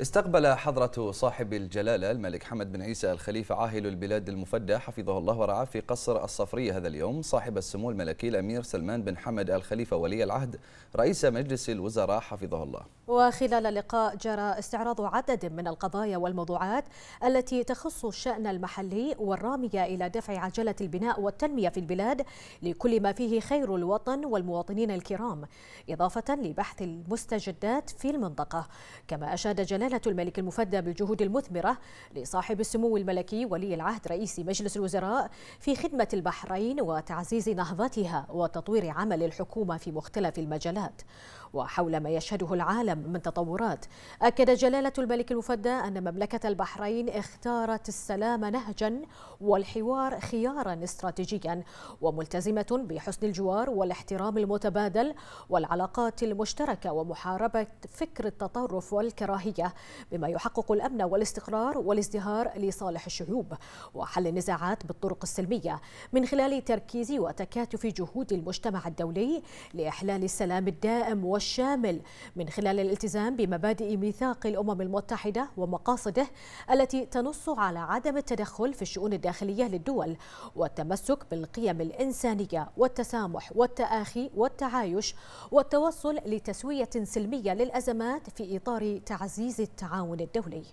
استقبل حضرة صاحب الجلالة الملك حمد بن عيسى الخليفة عاهل البلاد المفدى حفظه الله ورعاه في قصر الصفرية هذا اليوم صاحب السمو الملكي الأمير سلمان بن حمد الخليفة ولي العهد رئيس مجلس الوزراء حفظه الله وخلال اللقاء جرى استعراض عدد من القضايا والموضوعات التي تخص الشأن المحلي والرامية إلى دفع عجلة البناء والتنمية في البلاد لكل ما فيه خير الوطن والمواطنين الكرام إضافة لبحث المستجدات في المنطقة كما أشاد جلالة جلالة الملك المفدى بالجهود المثمرة لصاحب السمو الملكي ولي العهد رئيس مجلس الوزراء في خدمة البحرين وتعزيز نهضتها وتطوير عمل الحكومة في مختلف المجالات وحول ما يشهده العالم من تطورات أكد جلالة الملك المفدى أن مملكة البحرين اختارت السلام نهجا والحوار خيارا استراتيجيا وملتزمة بحسن الجوار والاحترام المتبادل والعلاقات المشتركة ومحاربة فكر التطرف والكراهية بما يحقق الأمن والاستقرار والازدهار لصالح الشعوب وحل النزاعات بالطرق السلمية من خلال تركيز وتكاتف جهود المجتمع الدولي لإحلال السلام الدائم والشامل من خلال الالتزام بمبادئ ميثاق الأمم المتحدة ومقاصده التي تنص على عدم التدخل في الشؤون الداخلية للدول والتمسك بالقيم الإنسانية والتسامح والتآخي والتعايش والتوصل لتسوية سلمية للأزمات في إطار تعزيز التعاون الدولي